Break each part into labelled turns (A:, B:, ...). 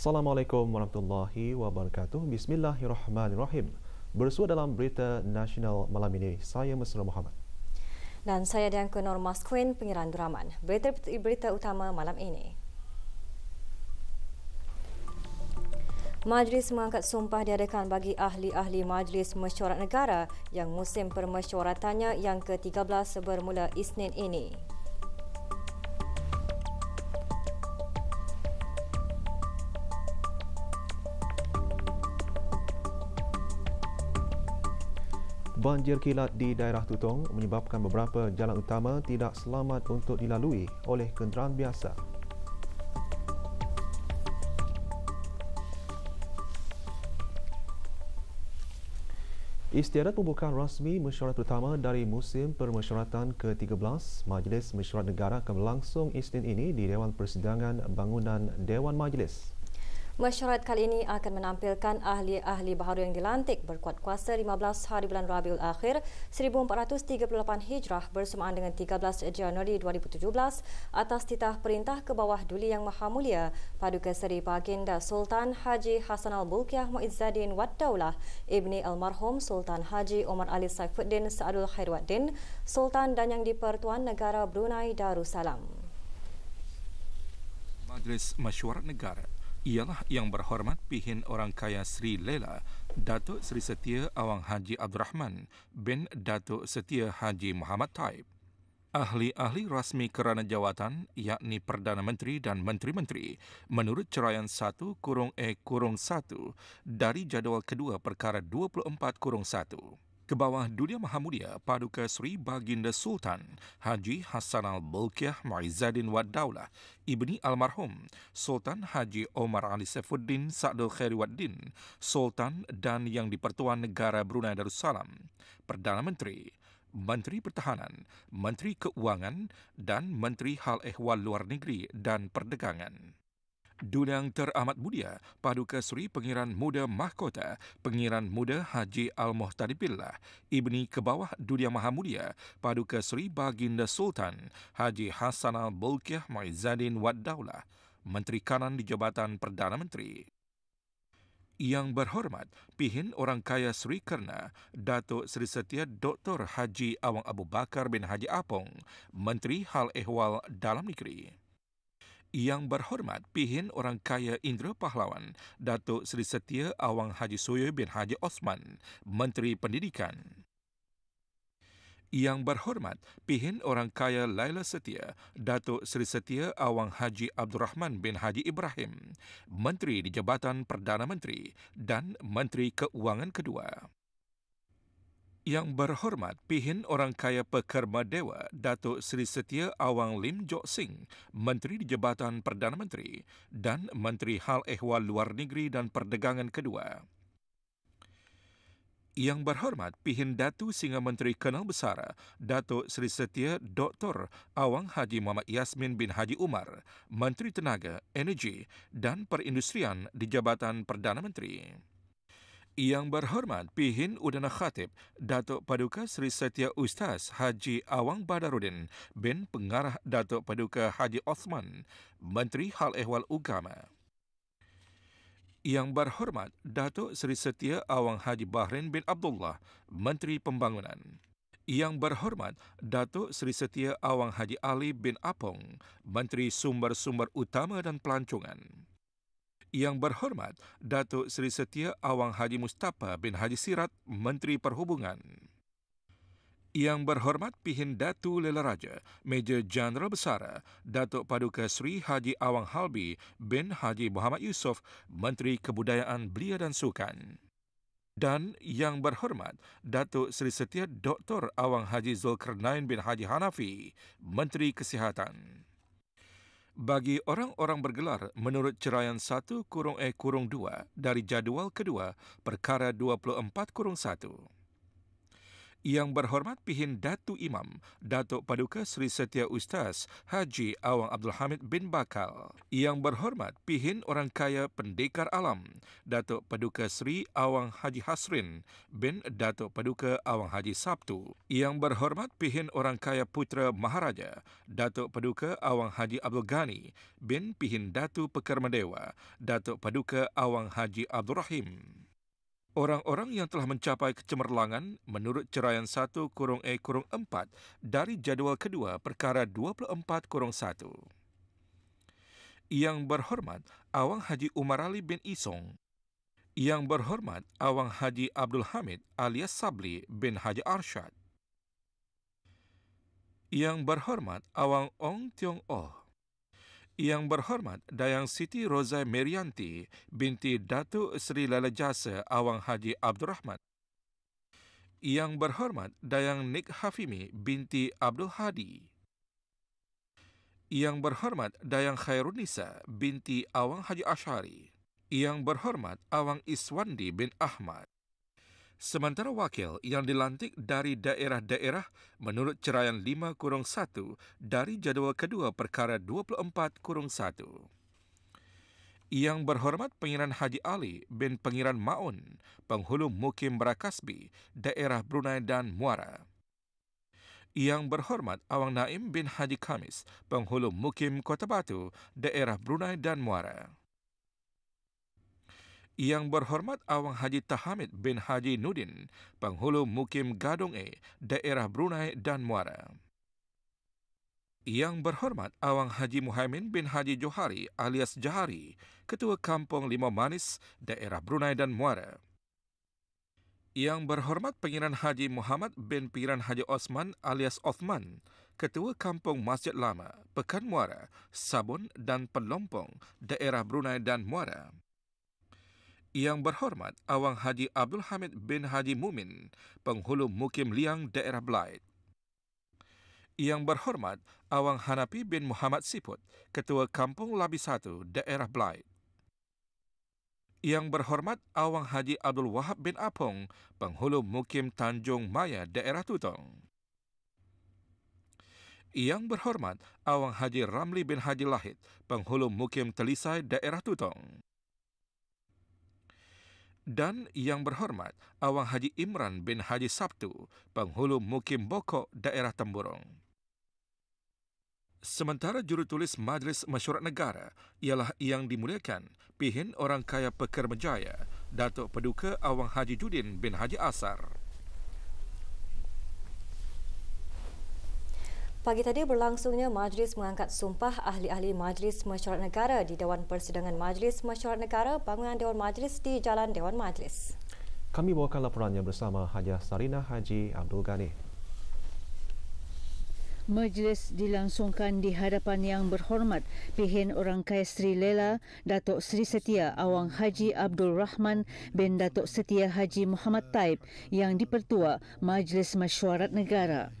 A: Assalamualaikum warahmatullahi wabarakatuh. Bismillahirrahmanirrahim. Bersua dalam berita nasional malam ini, saya Mesra Muhammad.
B: Dan saya Dian Kenor Mas Queen, Pengiran Duraman. Berita, berita utama malam ini. Majlis mengangkat sumpah diadakan bagi ahli-ahli Majlis Mesyuarat Negara yang musim permesyuaratannya yang ke-13 bermula Isnin ini.
A: Banjir kilat di daerah Tutong menyebabkan beberapa jalan utama tidak selamat untuk dilalui oleh kenderaan biasa. Istiadat pembukaan rasmi mesyuarat pertama dari musim permesyuaratan ke-13 Majlis Mesyuarat Negara akan berlangsung Isnin ini di Dewan Persidangan Bangunan Dewan Majlis.
B: Mesyuarat kali ini akan menampilkan ahli-ahli baharu yang dilantik berkuat kuasa 15 hari bulan Rabiul Akhir 1438 Hijrah bersamaan dengan 13 Januari 2017 atas titah perintah ke bawah Duli Yang Maha Mulia Paduka Seri Baginda Sultan Haji Hasan Al-Bulkiah Muizzaddin Wad Daulah Ibni Almarhum Sultan Haji Omar Ali Saifuddin Saadul Khairuddin Sultan dan Yang Dipertuan Negara Brunei Darussalam.
C: Majlis Mesyuarat Negara ialah yang berhormat pihin orang kaya Sri Lela, Datuk Sri Setia Awang Haji Abdul Rahman bin Datuk Setia Haji Muhammad Taib. Ahli-ahli rasmi kerana jawatan, yakni Perdana Menteri dan Menteri-Menteri, menurut ceraian 1 kurung E kurung 1 dari jadual kedua perkara 24 kurung 1 ke bawah Dunia Maha Mulia Paduka Sri Baginda Sultan Haji Hassan al bolkiah Ma'izzadin Wad Daulah Ibni Almarhum Sultan Haji Omar Ali Saifuddin Sa'dul Khairi Waddin, Sultan dan Yang Dipertuan Negara Brunei Darussalam Perdana Menteri Menteri Pertahanan, Menteri Keuangan dan Menteri Hal Ehwal Luar Negeri dan Perdagangan. Dunang teramat mulia, Paduka Seri Pengiran Muda Mahkota, Pengiran Muda Haji Al-Muhtadi Billah, Ibni Kebawah Dunia Maha Mulia, Paduka Seri Baginda Sultan, Haji Hassan Al-Bulkiah Maizadin Wad Menteri Kanan di Jabatan Perdana Menteri. Yang berhormat, pihin orang kaya Sri Kerna, Datuk Sri Setia Dr. Haji Awang Abu Bakar bin Haji Apong, Menteri Hal Ehwal Dalam Negeri. Yang berhormat pihin orang kaya Indra Pahlawan, Datuk Seri Setia Awang Haji Suyo bin Haji Osman, Menteri Pendidikan. Yang berhormat pihin orang kaya Laila Setia, Datuk Seri Setia Awang Haji Abdul Rahman bin Haji Ibrahim, Menteri di Jabatan Perdana Menteri dan Menteri Keuangan Kedua. Yang berhormat pihin orang kaya pekerma dewa Datuk Seri Setia Awang Lim Jok Sing, Menteri di Jabatan Perdana Menteri dan Menteri Hal Ehwal Luar Negeri dan Perdagangan Kedua. Yang berhormat pihin Datu Singa Menteri Kenal Besar Datuk Seri Setia Dr. Awang Haji Muhammad Yasmin bin Haji Umar, Menteri Tenaga, Energi dan Perindustrian di Jabatan Perdana Menteri. Yang berhormat Pihin Udana Khatib, Datuk Paduka Seri Setia Ustaz Haji Awang Badarudin bin Pengarah Datuk Paduka Haji Osman, Menteri Hal Ehwal Ugama. Yang berhormat Datuk Seri Setia Awang Haji Bahrain bin Abdullah, Menteri Pembangunan. Yang berhormat Datuk Seri Setia Awang Haji Ali bin Apong, Menteri Sumber-Sumber Utama dan Pelancongan. Yang Berhormat Datuk Seri Setia Awang Haji Mustafa bin Haji Sirat, Menteri Perhubungan. Yang Berhormat Pihin Datu Lela Raja, Major General Besara, Datuk Paduka Seri Haji Awang Halbi bin Haji Muhammad Yusof, Menteri Kebudayaan Belia dan Sukan. Dan Yang Berhormat Datuk Seri Setia Dr. Awang Haji Zulkarnain bin Haji Hanafi, Menteri Kesihatan bagi orang-orang bergelar menurut ceraian 1 kurung E kurung 2 dari jadual kedua perkara 24 kurung 1. Yang Berhormat Pihin Datu Imam, Datuk Paduka Sri Setia Ustaz Haji Awang Abdul Hamid bin Bakal. Yang Berhormat Pihin Orang Kaya Pendekar Alam, Datuk Paduka Sri Awang Haji Hasrin bin Datuk Paduka Awang Haji Sabtu. Yang Berhormat Pihin Orang Kaya Putra Maharaja, Datuk Paduka Awang Haji Abdul Ghani bin Pihin Datu Pekar Medewa, Datuk Paduka Awang Haji Abdul Rahim. Orang-orang yang telah mencapai kecemerlangan menurut ceraian 1 kurung 4 dari jadual kedua perkara 24-1. Yang berhormat Awang Haji Umar Ali bin Isong. Yang berhormat Awang Haji Abdul Hamid alias Sabli bin Haji Arshad. Yang berhormat Awang Ong Tiong Oh. Yang Berhormat Dayang Siti Rozai Merianti binti Datuk Seri Lalajasa Awang Haji Abdul Rahman. Yang Berhormat Dayang Nik Hafimi binti Abdul Hadi. Yang Berhormat Dayang Khairunisa binti Awang Haji Ashari. Yang Berhormat Awang Iswandi bin Ahmad. Sementara wakil yang dilantik dari daerah-daerah menurut ceraian 5-1 dari jadual kedua perkara 24-1. Yang berhormat Pengiran Haji Ali bin Pengiran Maun, penghulu Mukim Berakasbi, daerah Brunei dan Muara. Yang berhormat Awang Naim bin Haji Kamis, penghulu Mukim Kota Batu, daerah Brunei dan Muara. Yang Berhormat Awang Haji Tahamid bin Haji Nudin, penghulu Mukim Gadong E, daerah Brunei dan Muara. Yang Berhormat Awang Haji Muhammad bin Haji Johari alias Jahari, Ketua Kampung Limau Manis, daerah Brunei dan Muara. Yang Berhormat Pengiran Haji Muhammad bin Pengiran Haji Osman alias Osman, Ketua Kampung Masjid Lama, Pekan Muara, Sabun dan Pelompong, daerah Brunei dan Muara. Yang Berhormat Awang Haji Abdul Hamid bin Haji Mumin, penghulu Mukim Liang daerah Blight. Yang Berhormat Awang Hanapi bin Muhammad Siput, ketua Kampung Labi satu, daerah Blight. Yang Berhormat Awang Haji Abdul Wahab bin Apong, penghulu Mukim Tanjung Maya daerah Tutong. Yang Berhormat Awang Haji Ramli bin Haji Lahid, penghulu Mukim Telisai daerah Tutong. Dan yang berhormat, Awang Haji Imran bin Haji Sabtu, penghulu Mukim Bokok, daerah Temburong. Sementara jurutulis Majlis Mesyuarat Negara ialah yang dimuliakan pihin orang kaya pekerja Menjaya, Datuk Peduka Awang Haji Judin bin Haji Asar.
B: Pagi tadi berlangsungnya majlis mengangkat sumpah ahli-ahli Majlis Mesyuarat Negara di Dewan Persidangan Majlis Mesyuarat Negara bangunan Dewan Majlis di Jalan Dewan Majlis.
A: Kami bawakan laporannya bersama Haja Sarina Haji Abdul Ghani.
D: Majlis dilangsungkan di hadapan yang berhormat pihin Orang Kaya Sri Lela, Datuk Sri Setia Awang Haji Abdul Rahman bin Datuk Setia Haji Muhammad Taib yang dipertua Majlis Mesyuarat Negara.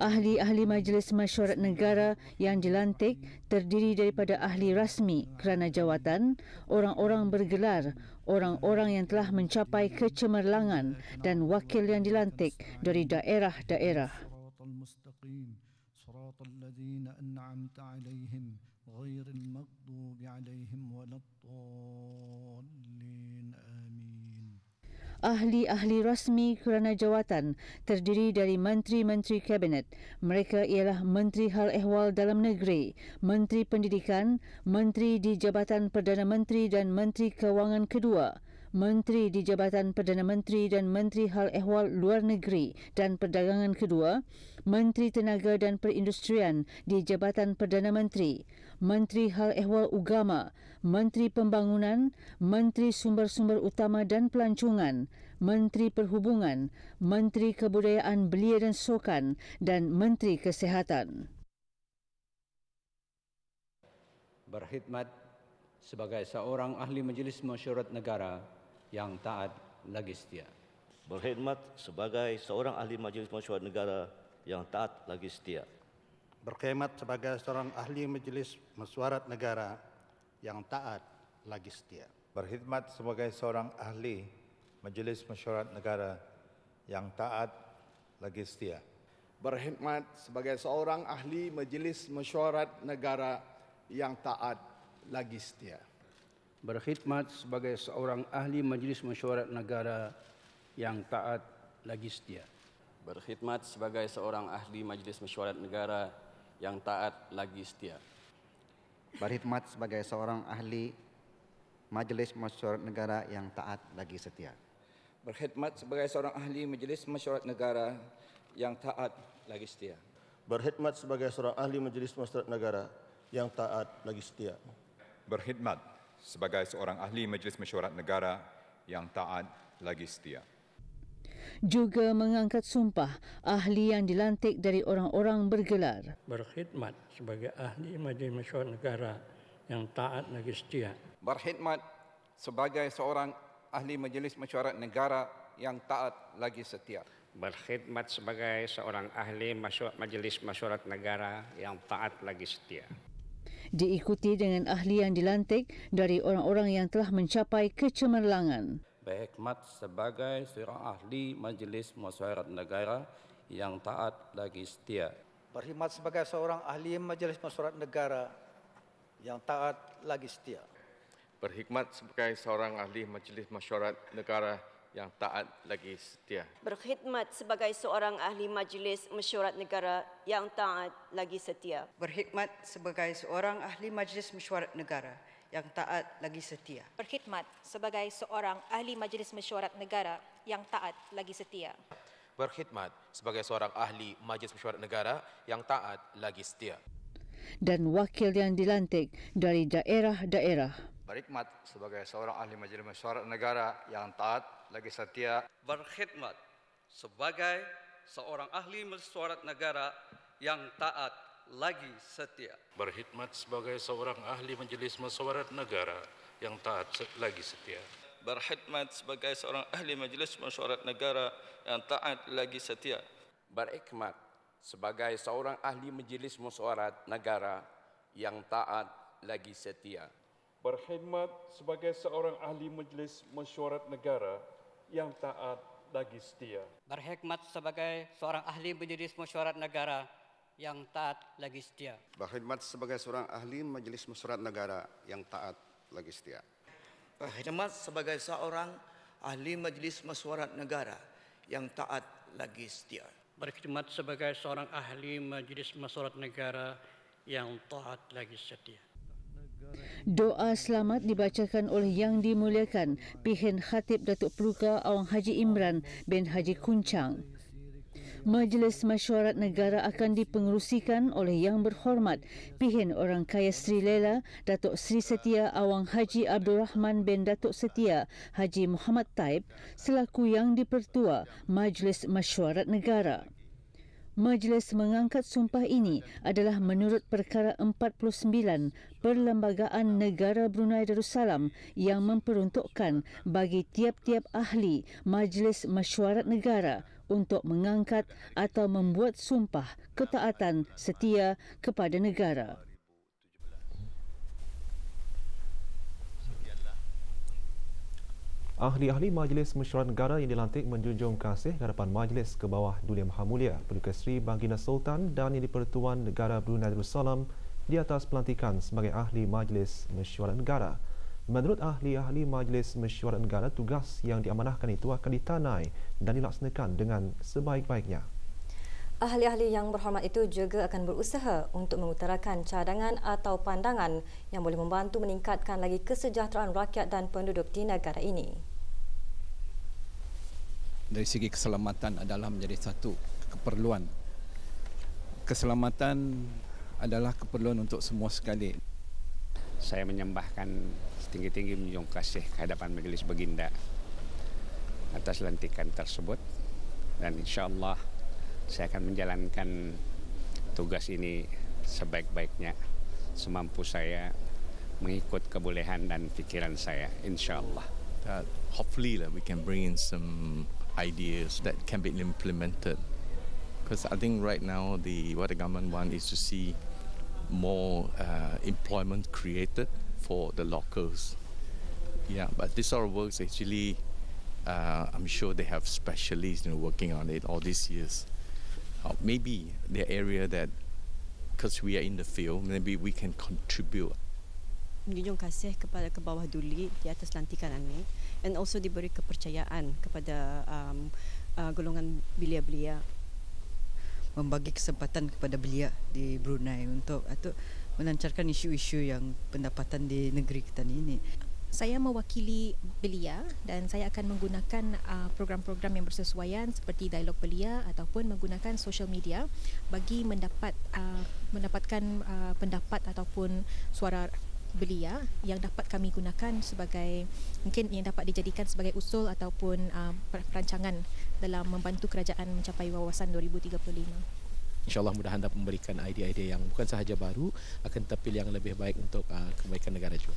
D: Ahli-ahli Majlis Masyarakat Negara yang dilantik terdiri daripada ahli rasmi kerana jawatan, orang-orang bergelar, orang-orang yang telah mencapai kecemerlangan dan wakil yang dilantik dari daerah-daerah ahli-ahli rasmi kerana jawatan terdiri dari menteri-menteri kabinet. Mereka ialah Menteri Hal Ehwal Dalam Negeri, Menteri Pendidikan, Menteri di Jabatan Perdana Menteri dan Menteri Kewangan Kedua. Menteri di Jabatan Perdana Menteri dan Menteri Hal Ehwal Luar Negeri dan Perdagangan Kedua, Menteri Tenaga dan Perindustrian di Jabatan Perdana Menteri, Menteri Hal Ehwal Ugama, Menteri Pembangunan, Menteri Sumber-Sumber Utama dan Pelancongan, Menteri Perhubungan, Menteri Kebudayaan Belia dan Sokan dan Menteri Kesihatan.
C: Berkhidmat sebagai seorang ahli majlis mesyuarat negara yang taat lagi setia. Berkhidmat sebagai seorang ahli Majlis Mesyuarat Negara yang taat lagi setia.
A: Berkhidmat sebagai seorang ahli Majlis Mesyuarat Negara yang taat
C: lagi setia. Berkhidmat sebagai seorang ahli Majlis Mesyuarat Negara yang taat lagi setia. Berkhidmat sebagai seorang ahli Majlis Mesyuarat Negara yang taat lagi setia berkhidmat sebagai seorang ahli majlis mesyuarat negara yang taat lagi setia. Berkhidmat sebagai seorang ahli majlis mesyuarat negara yang taat lagi setia. Berkhidmat sebagai seorang ahli majlis mesyuarat negara yang taat lagi setia. Berkhidmat sebagai seorang ahli majlis mesyuarat negara yang taat lagi setia. Berkhidmat sebagai seorang ahli majlis mesyuarat negara yang taat lagi setia. Berkhidmat sebagai seorang ahli Majlis Mesyuarat Negara yang taat lagi setia.
D: Juga mengangkat sumpah ahli yang dilantik dari orang-orang bergelar.
C: Berkhidmat sebagai ahli Majlis Mesyuarat Negara yang taat lagi setia. Berkhidmat sebagai seorang ahli Majlis Mesyuarat Negara yang taat lagi setia. Berkhidmat sebagai seorang ahli Majlis Mesyuarat Negara yang taat lagi setia
D: diikuti dengan ahli yang dilantik dari orang-orang yang telah mencapai kecemerlangan.
C: Berhikmat sebagai seorang ahli Majlis Masyarakat Negara yang taat lagi setia.
B: Berhikmat sebagai seorang ahli Majlis Masyarakat Negara yang taat lagi setia.
C: Berhikmat sebagai seorang ahli Majlis Masyarakat Negara yang taat lagi setia.
B: Berkhidmat sebagai seorang ahli majlis mesyuarat negara yang taat lagi
D: setia. Berkhidmat sebagai seorang ahli majlis mesyuarat negara yang taat lagi setia. Berkhidmat sebagai seorang ahli majlis mesyuarat negara yang taat lagi setia.
C: Berkhidmat sebagai seorang ahli majlis mesyuarat negara yang taat lagi setia.
D: Dan wakil yang dilantik dari daerah-daerah.
C: Berkhidmat sebagai seorang ahli majlis mesyuarat negara yang taat lagi setia berkhidmat sebagai seorang ahli mesyuarat negara yang taat lagi setia berkhidmat sebagai seorang ahli majlis mesyuarat negara yang taat lagi setia berkhidmat sebagai seorang ahli majlis mesyuarat negara yang taat lagi setia berkhidmat sebagai seorang ahli majlis mesyuarat negara yang taat lagi setia berkhidmat sebagai seorang ahli majlis mesyuarat negara yang taat lagi setia.
B: Berhikmat sebagai seorang ahli majlis musyawarat negara yang taat lagi setia.
C: Berhikmat sebagai seorang ahli majlis musyawarat negara yang taat lagi setia. Berhikmat sebagai seorang ahli majlis musyawarat negara yang taat lagi setia. Berhikmat sebagai seorang ahli majlis musyawarat negara
D: yang taat lagi setia. Doa selamat dibacakan oleh Yang Dimuliakan pihen Khatib Datuk Peruka Awang Haji Imran bin Haji Kuncang. Majlis Mesyuarat Negara akan dipengerusikan oleh Yang Berhormat pihen Orang Kaya Sri Lela Datuk Sri Setia Awang Haji Abdul Rahman bin Datuk Setia Haji Muhammad Taib selaku Yang Dipertua Majlis Mesyuarat Negara. Majlis mengangkat sumpah ini adalah menurut perkara 49 Perlembagaan Negara Brunei Darussalam yang memperuntukkan bagi tiap-tiap ahli Majlis Mesyuarat Negara untuk mengangkat atau membuat sumpah ketaatan setia kepada negara.
A: ahli-ahli Majlis Mesyuarat Negara yang dilantik menjunjung kasih ke hadapan Majlis ke bawah Dulia Maha Mulia, Perdana Sri Baginda Sultan dan Yang di Negara Brunei Darussalam di atas pelantikan sebagai ahli Majlis Mesyuarat Negara. Menurut ahli-ahli Majlis Mesyuarat Negara, tugas yang diamanahkan itu akan ditanai dan dilaksanakan dengan sebaik-baiknya.
B: Ahli-ahli yang berhormat itu juga akan berusaha untuk mengutarakan cadangan atau pandangan yang boleh membantu meningkatkan lagi kesejahteraan rakyat dan penduduk di negara ini
C: dari segi keselamatan adalah menjadi satu keperluan. Keselamatan adalah keperluan untuk semua sekali. Saya menyembahkan setinggi-tinggi menjunjung kasih kehadapan Majlis Beginda atas lantikan tersebut dan insya Allah saya akan menjalankan tugas ini sebaik-baiknya semampu saya mengikut kebolehan dan fikiran saya insya Allah. hopefully that lah we can bring in some ideas that can be implemented. Because I think right now the what the government want is to see more uh, employment created for the locals. Yeah, but this sort of works actually, uh, I'm sure they have specialists you know, working on it all these years. Uh, maybe the area that, because we are in the field, maybe we can contribute
B: menunjuk kasih kepada ke bawah duli di atas lantikan ini and also diberi kepercayaan kepada um, uh,
D: golongan belia-belia membagi kesempatan kepada belia di Brunei untuk atau melancarkan isu-isu yang pendapatan di negeri kita ini. Saya mewakili belia dan saya akan menggunakan uh, program-program yang bersesuaian seperti dialog belia ataupun menggunakan social media bagi mendapat uh, mendapatkan uh, pendapat ataupun suara belia ya, yang dapat kami gunakan sebagai mungkin yang dapat dijadikan sebagai usul ataupun uh, perancangan dalam membantu kerajaan mencapai wawasan 2035.
A: InsyaAllah mudah anda memberikan idea-idea yang bukan sahaja baru akan tetapi yang lebih baik untuk uh, kebaikan negara juga.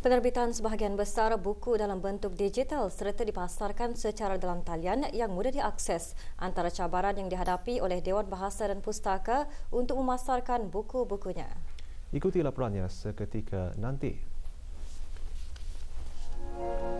B: Penerbitan sebahagian besar buku dalam bentuk digital serta dipasarkan secara dalam talian yang mudah diakses antara cabaran yang dihadapi oleh Dewan Bahasa dan Pustaka untuk memasarkan buku-bukunya.
A: Ikuti laporannya seketika nanti. Thank you.